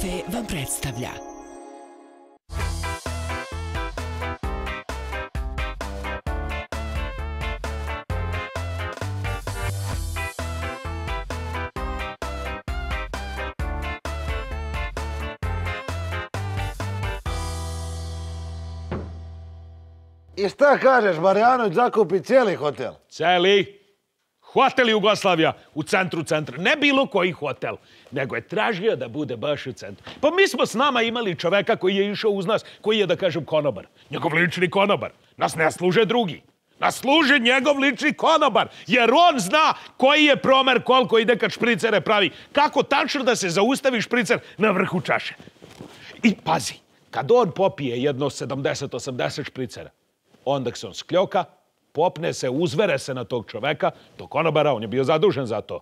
Kafe vam predstavlja. I šta kažeš, Marijanović zakupi cijeli hotel? Cijeli! hotel Jugoslavija u centru centra. Ne bilo koji hotel, nego je tražio da bude baš u centru. Pa mi smo s nama imali čoveka koji je išao uz nas, koji je, da kažem, konobar. Njegov lični konobar. Nas ne služe drugi. Nas služe njegov lični konobar, jer on zna koji je promer, koliko ide kad špricere pravi. Kako tačno da se zaustavi špricer na vrhu čaše. I pazi, kad on popije jedno 70-80 špricera, onda se on skljoka, popne se, uzvere se na tog čoveka, to konobara, on je bio zadužen za to.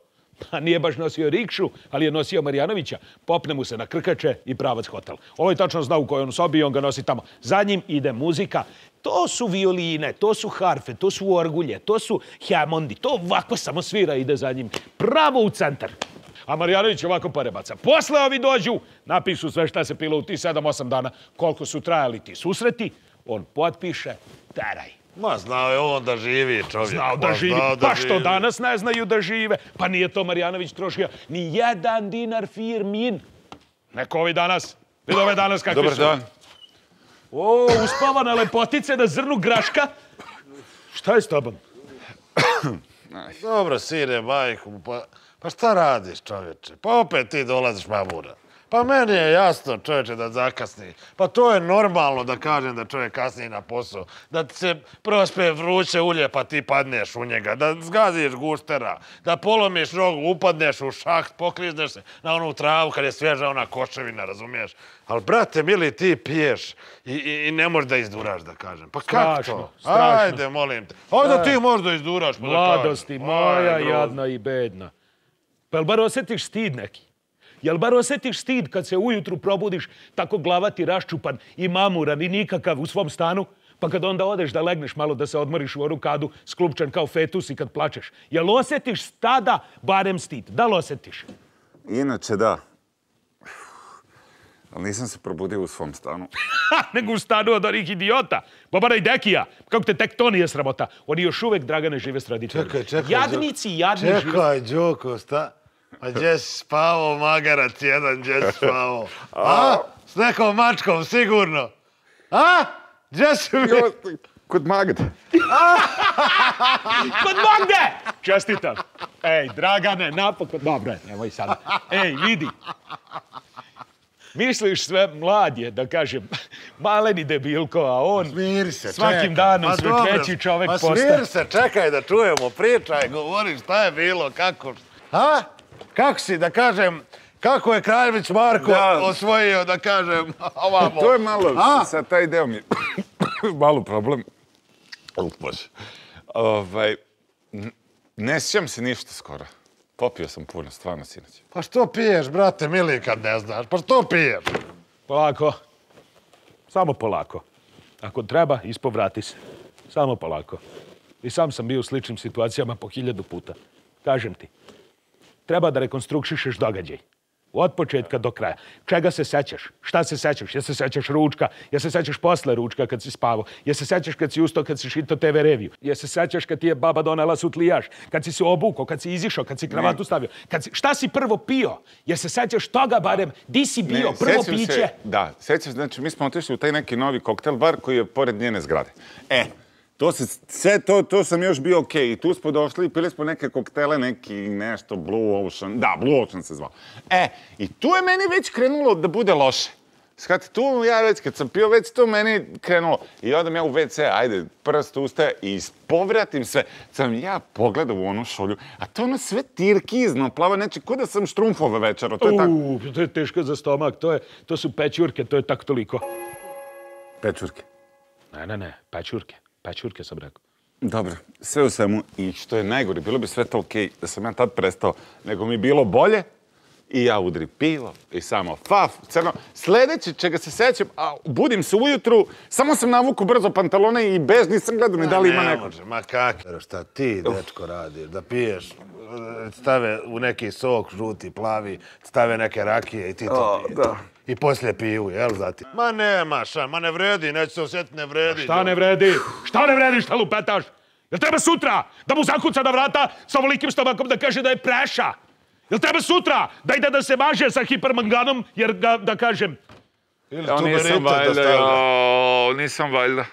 Pa nije baš nosio rikšu, ali je nosio Marjanovića. Popne mu se na krkače i pravac hotel. Ovo je tačno znao u kojoj on sobi i on ga nosi tamo. Za njim ide muzika. To su violine, to su harfe, to su orgulje, to su hemondi. To ovako samo svira ide za njim. Pravo u centar. A Marjanović ovako parebaca. baca. Posle ovi dođu, napišu sve šta se pilo u ti 7-8 dana, koliko su trajali ti susreti, on potpiše, teraj. Ma znao je on da živi čovjek. Znao da živi. Pa što danas ne znaju da žive? Pa nije to Marjanović trošio ni jedan dinar firmin. Neko ovi danas. Vidi ove danas kakvi su. Dobar dan. O, uspavana lepotice na zrnu graška. Šta je s tobom? Dobro, sire, majku. Pa, pa šta radiš čovječe? Pa opet ti dolaziš mamura. Pa meni je jasno čovječe da zakasni. Pa to je normalno da kažem da čovjek kasni na posao. Da ti se prospe vruće ulje pa ti padneš u njega. Da zgaziš guštera, da polomiš rogu, upadneš u šaht, poklizneš se na onu travu kad je svježa ona koševina, razumiješ? Ali, brate, mili, ti piješ i, i, ne možeš da izduraš, da kažem. Pa kako to? Strašno. Ajde, molim te. Ajde, Aj. ti možeš da izduraš. Pa Mladosti, moja jadna i bedna. Pa jel bar osjetiš stid neki? Jel bar osjetiš stid kad se ujutru probudiš tako glava ti raščupan i mamuran i nikakav u svom stanu? Pa kad onda odeš da legneš malo da se odmoriš u orukadu, sklupčan kao fetus i kad plačeš. Jel osjetiš stada barem stid? Da li osjetiš? Inače da. Ali nisam se probudio u svom stanu. Nego u stanu od onih idiota. Bobara pa i Dekija, kako te tek to nije sramota. Oni još uvek, Dragane, žive s radičarima. Čekaj, čekaj, Jadnici, jadni čekaj, žive. Čekaj, Đoko, sta... A gdje si spavao, magarac jedan, gdje si spavao? A? S nekom mačkom, sigurno. A? Gdje si mi? Kod Magde. Kod Magde! Čestitam. Ej, Dragane, napokon... Dobro, evo i sad. Ej, vidi. Misliš sve mlad je, da kažem, maleni debilko, a on pa se, svakim danom pa sve treći čovek pa postaje. smiri se, čekaj da čujemo, pričaj, govori šta je bilo, kako... Ha? kako si, da kažem, kako je Kraljević Marko osvojio, da kažem, ovamo. To je malo, A? sa taj deo mi malo problem. Upoš. Ovaj, ne sjećam se ništa skoro. Popio sam puno, stvarno, sinoć. Pa što piješ, brate, mili, kad ne znaš? Pa što piješ? Polako. Samo polako. Ako treba, ispovrati se. Samo polako. I sam sam bio u sličnim situacijama po hiljadu puta. Kažem ti, treba da rekonstrukšišeš događaj. Od početka do kraja. Čega se sećaš? Šta se sećaš? Jel se sećaš ručka? Jel se sećaš posle ručka kad si spavao? Jel se sećaš kad si ustao kad si šito TV reviju? Jel se sećaš kad ti je baba donela sutlijaš? Kad si se obukao, kad si izišao, kad si kravatu stavio? Kad si... Šta si prvo pio? Jel se sećaš toga barem? Di si bio? prvo piće? da, sećaš. Znači, mi smo otišli u taj neki novi koktel bar koji je pored njene zgrade. E, To se, se to, to sam još bio okej. Okay. Tu smo došli i pili smo neke koktele, neki nešto, Blue Ocean. Da, Blue Ocean se zvao. E, i tu je meni već krenulo da bude loše. Skratite, tu ja već, kad sam pio, već to meni krenulo. I odam ja u WC, ajde, prst ustaje i povratim sve. Sam ja pogledao u onu šolju, a to ono sve tirkizno, plavo, neče, k'o da sam štrumfova večera. To je tako... Uuu, to je teško za stomak, to, je, to su pečurke, to je tako toliko. Pečurke? Ne, ne, ne, pečurke. Pa čurke sam rekao. Dobro, sve u svemu i što je najgore, bilo bi sve to okej okay, da sam ja tad prestao, nego mi bilo bolje i ja udri pilo i samo faf, crno. Sljedeće čega se sećam, a budim se ujutru, samo sam navuku brzo pantalone i bez nisam gledao ni da li ima neko. Ne može, ma kak. Šta ti, dečko, radiš, da piješ? stave u neki sok, žuti, plavi, stave neke rakije i ti to pije. I poslije piju, jel zati? Ma nema ša, ma ne vredi, neće se osjetiti, ne vredi. šta ne vredi? Šta ne vredi, šta lupetaš? Jel treba sutra da mu zakuca na vrata sa ovolikim stomakom da kaže da je preša? Jel treba sutra da ide da se maže sa hipermanganom jer ga, da kažem... Ili ja nisam valjda, jo, nisam valjda.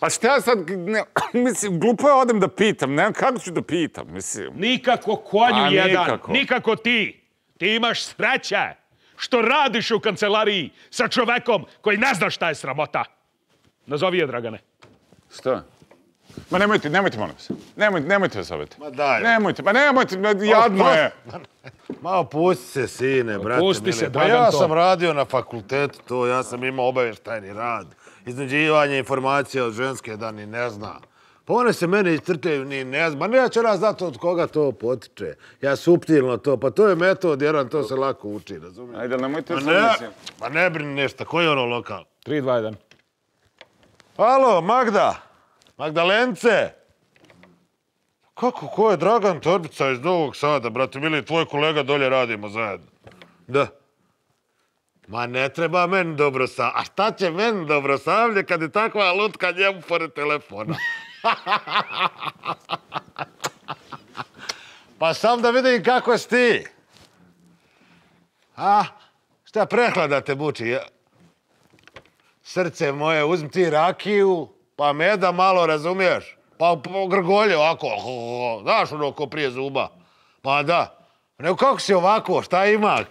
A šta ja sad, ne, mislim, glupo je odem da pitam, ne znam kako ću da pitam, mislim. Nikako konju A, jedan, nikako. nikako ti. Ti imaš sreće što radiš u kancelariji sa čovekom koji ne zna šta je sramota. Nazovi je, Dragane. Šta? Ma nemojte, nemojte, molim se. Nemojte, nemojte da zoveti. Ma daj. Nemojte, ma nemojte, ma jadno je. Ma opusti se, sine, brate. Opusti se, pa Dragan, to. ja sam radio na fakultetu to, ja sam imao obavještajni rad iznadživanje informacije od ženske da ni ne zna. Pa one se mene istrtaju, ni ne zna. Ma nije će nas znati od koga to potiče. Ja suptilno to. Pa to je metod, jer vam to se lako uči, razumiješ? Ajde, nemojte se mislim. Pa ne brini nešta, koji je ono lokal? 3, 2, 1. Halo, Magda! Magdalence! Kako, ko je Dragan Torbica iz Novog Sada, brate? Mili, tvoj kolega dolje radimo zajedno. Da. Ma ne treba men dobro sa... A šta će men dobro sa savlje kad je takva lutka njemu pored telefona? pa sam da vidim kako si ti. A? Šta prehlada te muči? Srce moje, uzm ti rakiju, pa meda malo, razumiješ? Pa grgolje ovako, znaš ono ko prije zuba. Pa da. Ne, kako si ovako, šta ima?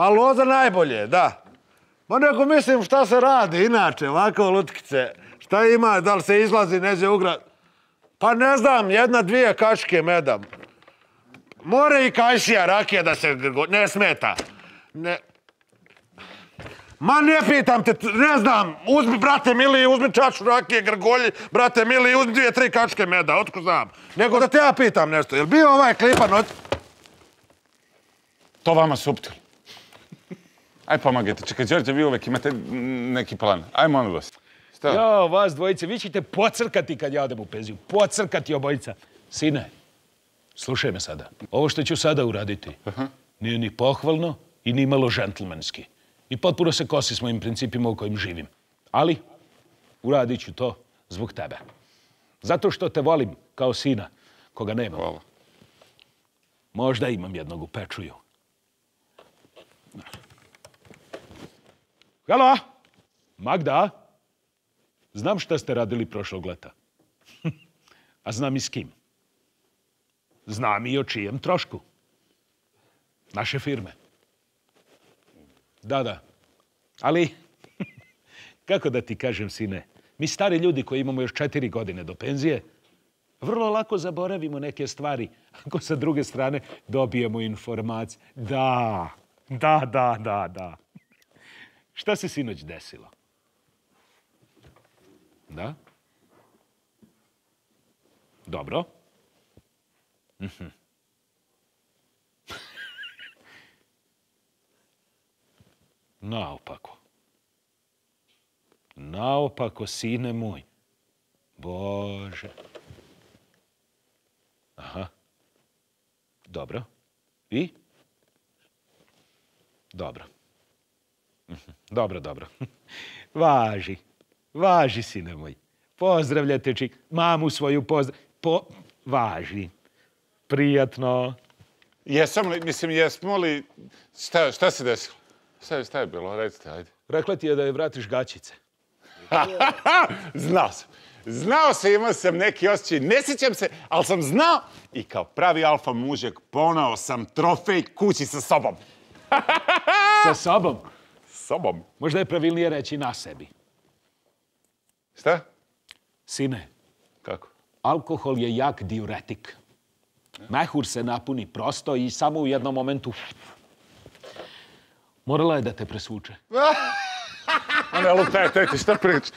Pa loza najbolje, da. Ma neko mislim šta se radi, inače, ovako lutkice. Šta ima, da li se izlazi, neđe ugrad... Pa ne znam, jedna, dvije kaške medam. More i kajsija rakija da se ne smeta. Ne... Ma ne pitam te, ne znam, uzmi, brate mili, uzmi čaču rakije, grgolji, brate mili, uzmi dvije, tri kačke meda, otko znam. Nego da te ja pitam nešto, je li bio ovaj klipan od... To vama suptilo. Aj pomagajte, čekaj, Đorđe, vi uvek imate neki plan. Aj, molim vas. Šta? Jo, vas dvojice, vi ćete pocrkati kad ja odem u penziju. Pocrkati obojica. Sine, slušaj me sada. Ovo što ću sada uraditi nije ni pohvalno i ni malo žentlmenski. I potpuno se kosi s mojim principima u kojim živim. Ali, uradit ću to zbog tebe. Zato što te volim kao sina, koga nema. Možda imam jednog u pečuju. Halo? Magda? Znam šta ste radili prošlog leta. A znam i s kim. Znam i o čijem trošku. Naše firme. Da, da. Ali, kako da ti kažem, sine, mi stari ljudi koji imamo još četiri godine do penzije, vrlo lako zaboravimo neke stvari ako sa druge strane dobijemo informacije. Da, da, da, da, da. Šta se sinoć desilo? Da? Dobro. Mm Naopako. Naopako, sine moj. Bože. Aha. Dobro. I? Dobro. Dobro, dobro. Važi. Važi, sine moj. Pozdravljate, čik. Mamu svoju pozdravljate. Po... Važi. Prijatno. Jesam li, mislim, jesmo li... Šta, šta se desilo? Šta je, je bilo? Recite, ajde. Rekla ti je da je vratiš gaćice. znao sam. Znao sam, imao sam neki osjećaj. Ne sjećam se, ali sam znao. I kao pravi alfa mužek, ponao sam trofej kući sa sobom. sa sobom? sobom. Možda je pravilnije reći na sebi. Šta? Sine. Kako? Alkohol je jak diuretik. Mehur se napuni prosto i samo u jednom momentu... Morala je da te presuče. Ne lupaj, taj ti šta priča?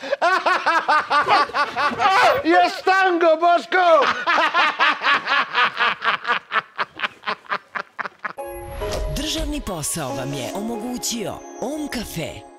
Je stango, Boško! Državni posao vam je omogućio OM Cafe.